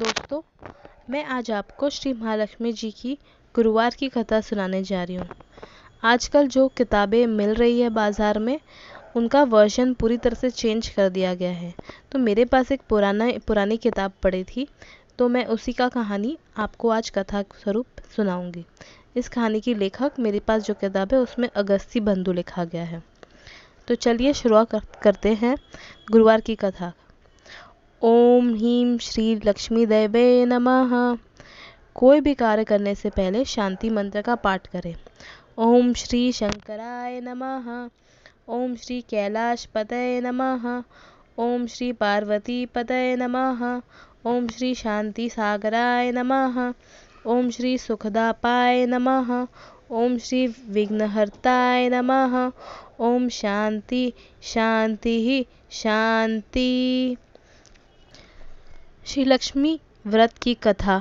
दोस्तों मैं आज आपको श्री महालक्ष्मी जी की गुरुवार की कथा सुनाने जा रही हूँ आजकल जो किताबें मिल रही है बाज़ार में उनका वर्जन पूरी तरह से चेंज कर दिया गया है तो मेरे पास एक पुराना पुरानी किताब पड़ी थी तो मैं उसी का कहानी आपको आज कथा स्वरूप सुनाऊंगी इस कहानी की लेखक मेरे पास जो किताब है उसमें अगस्ती बंधु लिखा गया है तो चलिए शुरुआत करते हैं गुरुवार की कथा ओम ह्रीम श्री लक्ष्मी देवे नमः कोई भी कार्य करने से पहले शांति मंत्र का पाठ करें ओम श्री शंकराय नमः ओम श्री कैलाश पतय नमः ओम श्री पार्वती पतये नमः ओम श्री शांति सागराय नमः ओम श्री सुखदापाय नमः ओम श्री विघ्नहर्ताय नमः ओम शांति शांति ही शांति श्री लक्ष्मी व्रत की कथा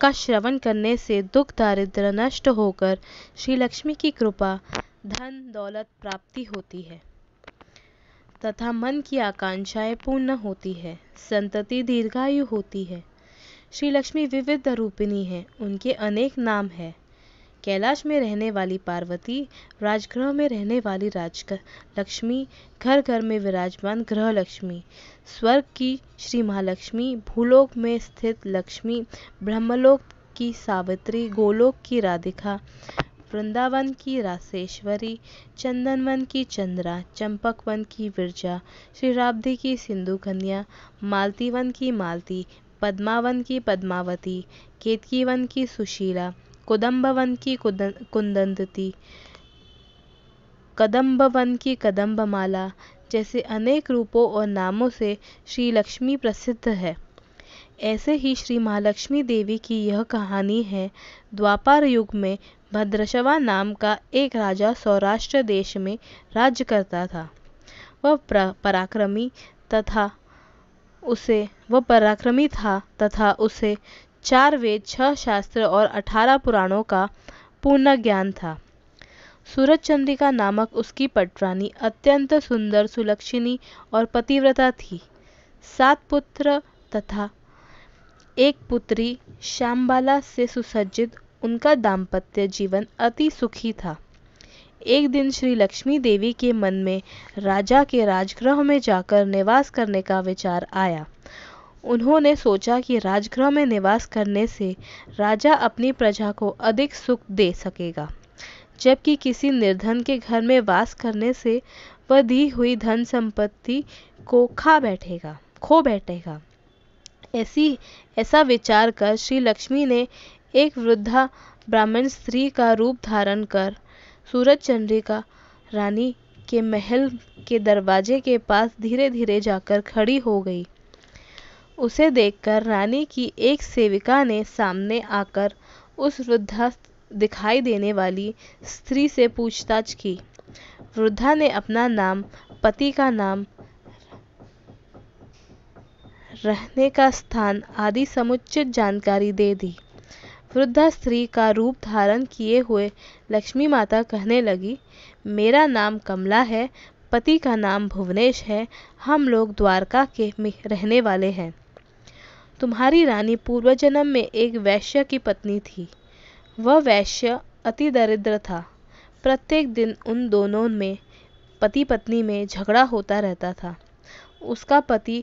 का श्रवण करने से दुख दारिद्र नष्ट होकर श्री लक्ष्मी की कृपा धन दौलत प्राप्ति होती है तथा मन की आकांक्षाएं पूर्ण होती है संतति दीर्घायु होती है श्री लक्ष्मी विविध रूपिणी है उनके अनेक नाम है कैलाश में रहने वाली पार्वती राजगृह में रहने वाली राज लक्ष्मी घर घर में विराजमान ग्रह लक्ष्मी स्वर्ग की श्री महालक्ष्मी भूलोक में स्थित लक्ष्मी ब्रह्मलोक की सावित्री गोलोक की राधिका वृंदावन की रासेश्वरी चंदनवन की चंद्रा चंपकवन की विरजा श्रीराब्दी की सिंधु कन्या मालतीवन की मालती पद्मावन की पद्मावती केतकीवन की सुशीला कुदंबवन की कुदं कदम्बवन की कदम्ब माला जैसे अनेक रूपों और नामों से श्री लक्ष्मी प्रसिद्ध है ऐसे ही श्री महालक्ष्मी देवी की यह कहानी है द्वापार युग में भद्रशवा नाम का एक राजा सौराष्ट्र देश में राज्य करता था वह पराक्रमी तथा उसे वह पराक्रमी था तथा उसे चार वेद छह शास्त्र और अठारह पुराणों का पूर्ण ज्ञान था सूरज चंद्रिका नामक उसकी पटरानी अत्यंत सुंदर सुलक्षिणी और पतिव्रता थी सात पुत्र तथा एक पुत्री श्यामबाला से सुसज्जित उनका दाम्पत्य जीवन अति सुखी था एक दिन श्री लक्ष्मी देवी के मन में राजा के राजगृह में जाकर निवास करने का विचार आया उन्होंने सोचा कि राजगृह में निवास करने से राजा अपनी प्रजा को अधिक सुख दे सकेगा जबकि किसी निर्धन के घर में वास करने से वह दी हुई धन संपत्ति को खा बैठेगा खो बैठेगा ऐसी ऐसा विचार कर श्री लक्ष्मी ने एक वृद्धा ब्राह्मण स्त्री का रूप धारण कर सूरज चंद्रिका रानी के महल के दरवाजे के पास धीरे धीरे जाकर खड़ी हो गई उसे देखकर रानी की एक सेविका ने सामने आकर उस वृद्धा दिखाई देने वाली स्त्री से पूछताछ की वृद्धा ने अपना नाम पति का नाम रहने का स्थान आदि समुचित जानकारी दे दी वृद्धा स्त्री का रूप धारण किए हुए लक्ष्मी माता कहने लगी मेरा नाम कमला है पति का नाम भुवनेश है हम लोग द्वारका के रहने वाले हैं तुम्हारी रानी पूर्व जन्म में एक वैश्य की पत्नी थी वह वैश्य अति दरिद्र था प्रत्येक दिन उन दोनों में पति पत्नी में झगड़ा होता रहता था उसका पति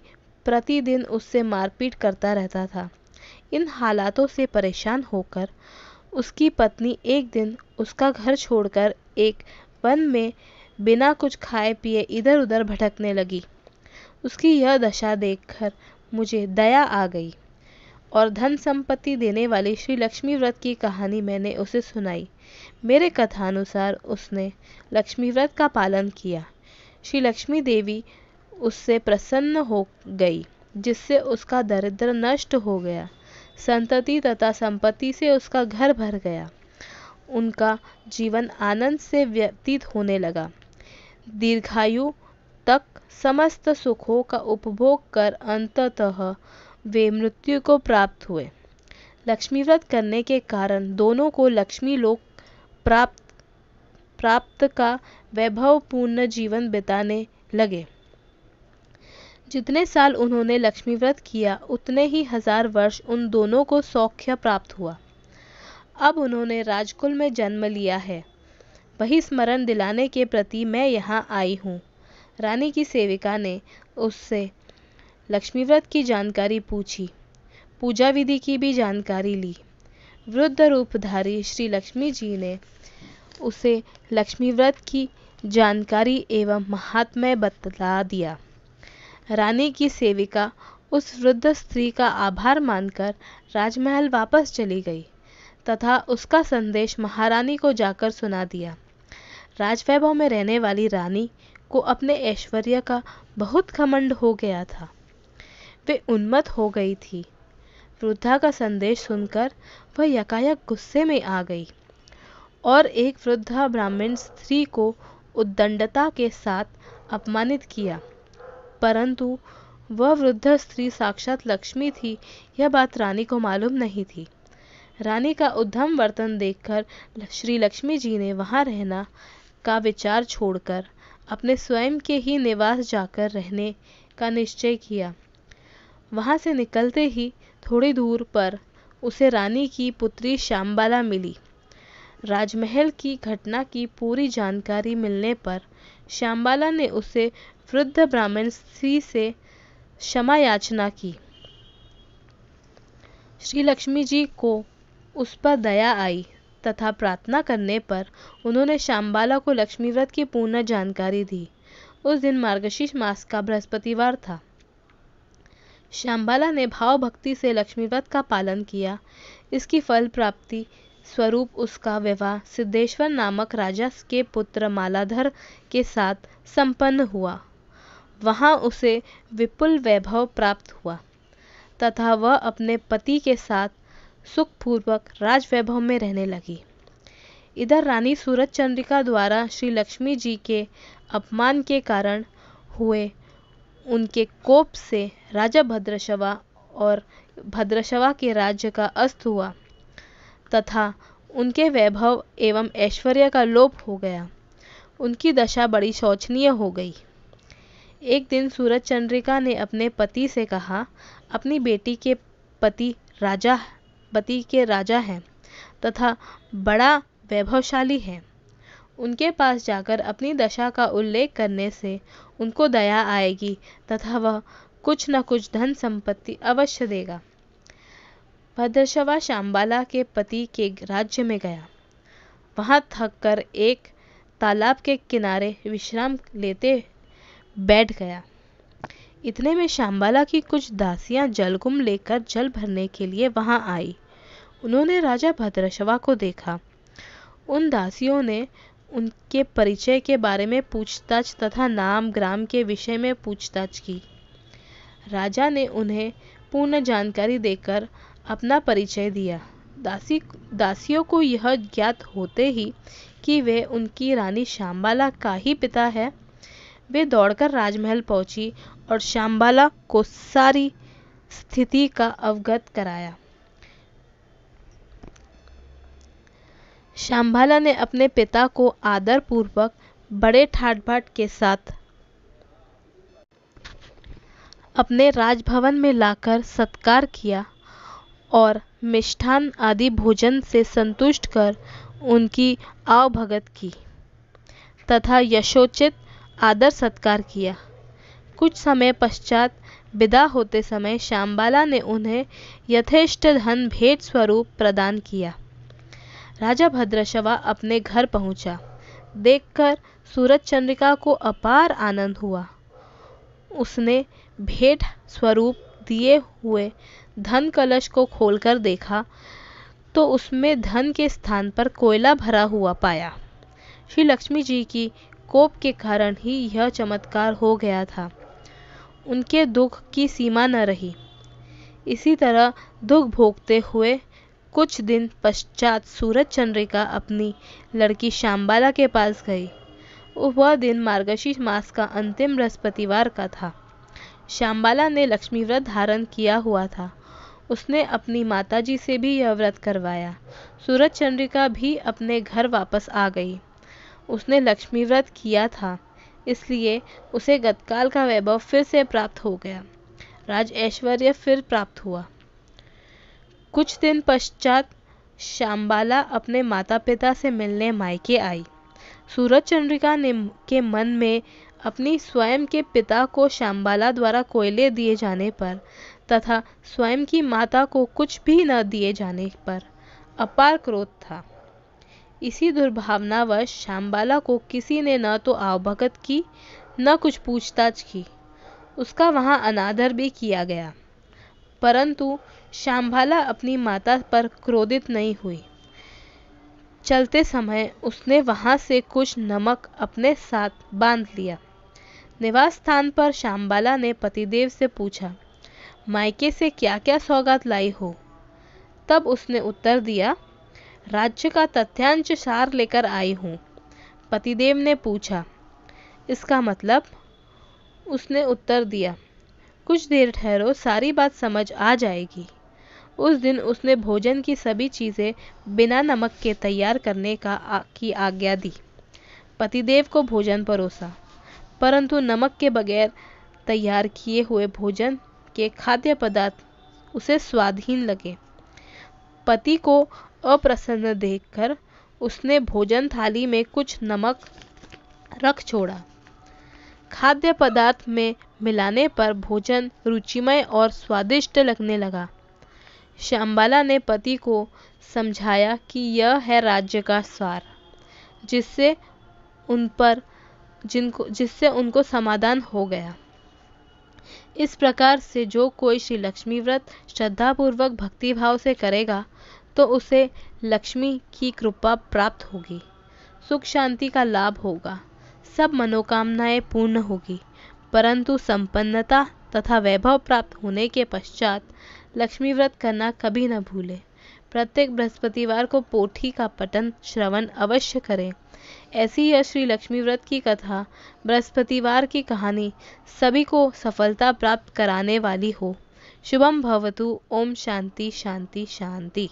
प्रतिदिन उससे मारपीट करता रहता था इन हालातों से परेशान होकर उसकी पत्नी एक दिन उसका घर छोड़कर एक वन में बिना कुछ खाए पिए इधर उधर भटकने लगी उसकी यह दशा देखकर मुझे दया आ गई और धन संपत्ति देने वाली श्री लक्ष्मी व्रत की कहानी मैंने उसे सुनाई मेरे कथानुसार उसने लक्ष्मी व्रत का पालन किया श्री लक्ष्मी देवी उससे प्रसन्न हो गई जिससे उसका दरिद्र नष्ट हो गया संतति तथा संपत्ति से उसका घर भर गया उनका जीवन आनंद से व्यतीत होने लगा दीर्घायु तक समस्त सुखों का उपभोग कर अंततः वे मृत्यु को प्राप्त हुए लक्ष्मी व्रत करने के कारण दोनों को लक्ष्मी लोक प्राप्त प्राप्त का वैभवपूर्ण जीवन बिताने लगे जितने साल उन्होंने लक्ष्मी व्रत किया उतने ही हजार वर्ष उन दोनों को सौख्य प्राप्त हुआ अब उन्होंने राजकुल में जन्म लिया है वही स्मरण दिलाने के प्रति मैं यहाँ आई हूँ रानी की सेविका ने उससे लक्ष्मी व्रत की जानकारी पूछी पूजा विधि की भी जानकारी ली वृद्ध रूपधारी श्री लक्ष्मी जी ने उसे लक्ष्मी व्रत की जानकारी एवं महात्म्य बतला दिया रानी की सेविका उस वृद्ध स्त्री का आभार मानकर राजमहल वापस चली गई तथा उसका संदेश महारानी को जाकर सुना दिया राजवैभव में रहने वाली रानी को अपने ऐश्वर्य का बहुत घमंड हो गया था वे उन्मत्त हो गई थी वृद्धा का संदेश सुनकर वह यकायक गुस्से में आ गई और एक वृद्धा ब्राह्मण स्त्री को उद्दंडता के साथ अपमानित किया परंतु वह वृद्ध स्त्री साक्षात लक्ष्मी थी यह बात रानी को मालूम नहीं थी रानी का उद्धम वर्तन देखकर श्री लक्ष्मी जी ने वहाँ रहना का विचार छोड़कर अपने स्वयं के ही निवास जाकर रहने का निश्चय किया वहाँ से निकलते ही थोड़ी दूर पर उसे रानी की पुत्री श्यामबाला मिली राजमहल की घटना की पूरी जानकारी मिलने पर श्यामबाला ने उसे वृद्ध ब्राह्मण स्त्री से क्षमा याचना की श्री लक्ष्मी जी को उस पर दया आई तथा प्रार्थना करने पर उन्होंने शाम्बाला को लक्ष्मी व्रत की पूर्ण जानकारी दी उस दिन मार्गशीर्ष मास का बृहस्पतिवार था शाम्बाला ने भाव भक्ति से लक्ष्मी व्रत का पालन किया इसकी फल प्राप्ति स्वरूप उसका विवाह सिद्धेश्वर नामक राजा के पुत्र मालाधर के साथ संपन्न हुआ वहां उसे विपुल वैभव प्राप्त हुआ तथा वह अपने पति के साथ सुखपूर्वक राजवैभव में रहने लगी इधर रानी सूरज चंद्रिका द्वारा श्री लक्ष्मी जी के अपमान के कारण हुए उनके कोप से राजा भद्रशवा और भद्रशवा के राज्य का अस्त हुआ तथा उनके वैभव एवं ऐश्वर्य का लोप हो गया उनकी दशा बड़ी शोचनीय हो गई एक दिन सूरज चंद्रिका ने अपने पति से कहा अपनी बेटी के पति राजा बती के राजा हैं तथा बड़ा वैभवशाली है उनके पास जाकर अपनी दशा का उल्लेख करने से उनको दया आएगी तथा वह कुछ न कुछ धन संपत्ति अवश्य देगा भद्रशवा शाम्बाला के पति के राज्य में गया वहाँ थक कर एक तालाब के किनारे विश्राम लेते बैठ गया इतने में शाम्बाला की कुछ दासियां जलगुम लेकर जल भरने के लिए वहां आई उन्होंने राजा भद्रशवा को देखा उन दासियों ने उनके परिचय के बारे में पूछताछ तथा नाम ग्राम के विषय में पूछताछ की राजा ने उन्हें पूर्ण जानकारी देकर अपना परिचय दिया दासी दासियों को यह ज्ञात होते ही कि वे उनकी रानी श्यामबाला का ही पिता है वे दौड़कर राजमहल पहुंची और शाम्बाला को सारी स्थिति का अवगत कराया शाम्भाला ने अपने पिता को आदर पूर्वक बड़े ठाट भाट के साथ अपने राजभवन में लाकर सत्कार किया और मिष्ठान आदि भोजन से संतुष्ट कर उनकी आवभगत की तथा यशोचित आदर सत्कार किया कुछ समय पश्चात विदा होते समय श्यामबाला ने उन्हें यथेष्ट धन भेंट स्वरूप प्रदान किया राजा भद्रशवा अपने घर पहुंचा देखकर सूरज चंद्रिका को अपार आनंद हुआ उसने भेंट स्वरूप दिए हुए धन कलश को खोलकर देखा तो उसमें धन के स्थान पर कोयला भरा हुआ पाया श्री लक्ष्मी जी की कोप के कारण ही यह चमत्कार हो गया था उनके दुख की सीमा न रही इसी तरह दुख भोगते हुए कुछ दिन पश्चात सूरज चंद्रिका अपनी लड़की श्यामबाला के पास गई वह दिन मार्गशी मास का अंतिम बृहस्पतिवार का था श्यामबाला ने लक्ष्मी व्रत धारण किया हुआ था उसने अपनी माताजी से भी यह व्रत करवाया सूरज चंद्रिका भी अपने घर वापस आ गई उसने लक्ष्मी व्रत किया था इसलिए उसे गतकाल का वैभव फिर से प्राप्त हो गया राज ऐश्वर्य फिर प्राप्त हुआ कुछ दिन पश्चात श्यामबाला अपने माता पिता से मिलने मायके आई सूरज चंद्रिका ने के मन में अपनी स्वयं के पिता को श्यामबाला द्वारा कोयले दिए जाने पर तथा स्वयं की माता को कुछ भी न दिए जाने पर अपार क्रोध था इसी दुर्भावनावश श्यामबाला को किसी ने न तो आवभगत की न कुछ पूछताछ की उसका वहाँ अनादर भी किया गया परंतु श्यामबाला अपनी माता पर क्रोधित नहीं हुई चलते समय उसने वहाँ से कुछ नमक अपने साथ बांध लिया निवास स्थान पर श्यामबाला ने पतिदेव से पूछा मायके से क्या क्या सौगात लाई हो तब उसने उत्तर दिया राज्य का तथ्यांश सार लेकर आई हूँ पतिदेव ने पूछा इसका मतलब उसने उत्तर दिया कुछ देर ठहरो सारी बात समझ आ जाएगी उस दिन उसने भोजन की सभी चीज़ें बिना नमक के तैयार करने का आ, की आज्ञा दी पतिदेव को भोजन परोसा परंतु नमक के बगैर तैयार किए हुए भोजन के खाद्य पदार्थ उसे स्वादहीन लगे पति को अप्रसन्न देखकर उसने भोजन थाली में कुछ नमक रख छोड़ा खाद्य पदार्थ में मिलाने पर भोजन रुचिमय और स्वादिष्ट लगने लगा श्यामबाला ने पति को समझाया कि यह है राज्य का स्वार जिससे उन पर जिनको जिससे उनको समाधान हो गया इस प्रकार से जो कोई श्री लक्ष्मी व्रत श्रद्धापूर्वक भक्तिभाव से करेगा तो उसे लक्ष्मी की कृपा प्राप्त होगी सुख शांति का लाभ होगा सब मनोकामनाएं पूर्ण होगी परंतु संपन्नता तथा वैभव प्राप्त होने के पश्चात लक्ष्मी व्रत करना कभी न भूलें प्रत्येक बृहस्पतिवार को पोथी का पठन श्रवण अवश्य करें ऐसी यह श्री लक्ष्मी व्रत की कथा बृहस्पतिवार की कहानी सभी को सफलता प्राप्त कराने वाली हो शुभम भवतु ओम शांति शांति शांति